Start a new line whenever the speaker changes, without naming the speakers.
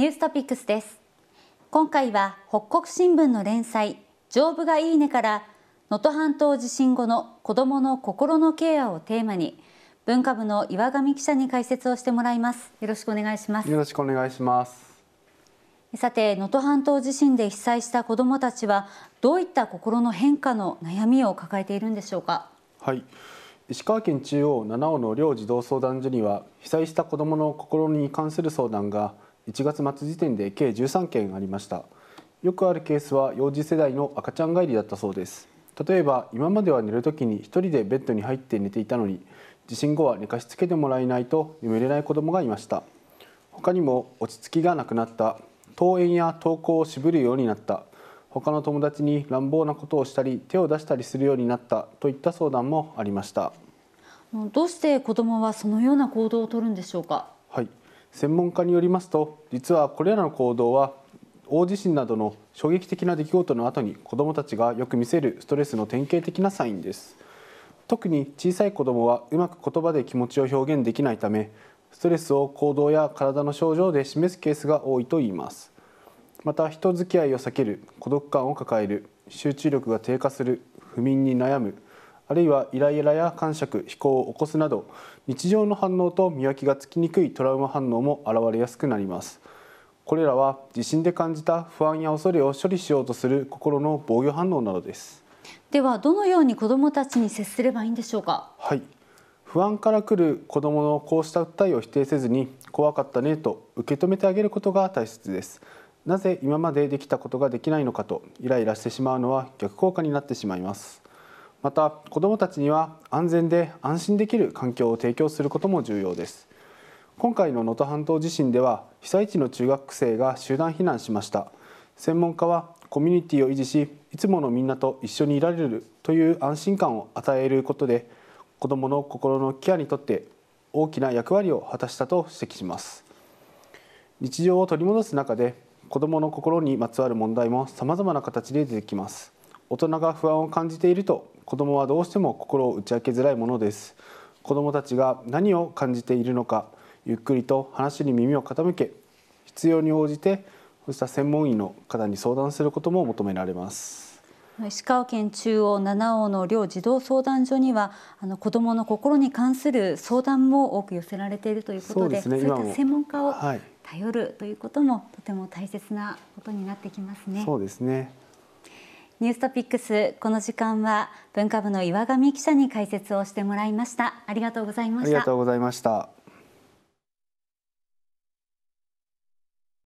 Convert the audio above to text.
ニューストピックスです今回は北国新聞の連載丈夫がいいねから能登半島地震後の子どもの心のケアをテーマに文化部の岩上記者に解説をしてもらいますよろしくお願いします
よろしくお願いします
さて能登半島地震で被災した子どもたちはどういった心の変化の悩みを抱えているんでしょうか
はい石川県中央七尾の両児童相談所には被災した子どもの心に関する相談が1月末時点で計13件ありましたよくあるケースは幼児世代の赤ちゃん帰りだったそうです例えば今までは寝る時に1人でベッドに入って寝ていたのに地震後は寝かしつけてもらえないと眠れない子どもがいました他にも落ち着きがなくなった登園や登校を渋るようになった他の友達に乱暴なことをしたり手を出したりするようになったといった相談もありました
どうして子どもはそのような行動をとるんでしょうか
はい専門家によりますと実はこれらの行動は大地震などの衝撃的な出来事の後に子どもたちがよく見せるストレスの典型的なサインです特に小さい子どもはうまく言葉で気持ちを表現できないためストレスを行動や体の症状で示すケースが多いといいますまた人付き合いを避ける孤独感を抱える集中力が低下する不眠に悩むあるいはイライラや感触飛行を起こすなど日常の反応と見分けがつきにくいトラウマ反応も現れやすくなりますこれらは地震で感じた不安や恐れを処理しようとする心の防御反応などです
ではどのように子どもたちに接すればいいんでしょうか
はい不安からくる子どものこうした訴えを否定せずに怖かったねと受け止めてあげることが大切ですなぜ今までできたことができないのかとイライラしてしまうのは逆効果になってしまいますまた子どもたちには安全で安心できる環境を提供することも重要です今回の能登半島地震では被災地の中学生が集団避難しました専門家はコミュニティを維持しいつものみんなと一緒にいられるという安心感を与えることで子どもの心のケアにとって大きな役割を果たしたと指摘します日常を取り戻す中で子どもの心にまつわる問題もさまざまな形で出てきます大人が不安を感じていると子どもはどうしても心を打ち明けづらいものです子どもたちが何を感じているのかゆっくりと話に耳を傾け必要に応じてそうした専門医の方に相談することも求められます
石川県中央七尾の両児童相談所にはあの子どもの心に関する相談も多く寄せられているということでそう、ね,、いった専門家を頼るということも、はい、とても大切なことになってきますね。そうですねニューストピックスこの時間は文化部の岩上記者に解説をしてもらいましたありがとうございましたありがとう
ございました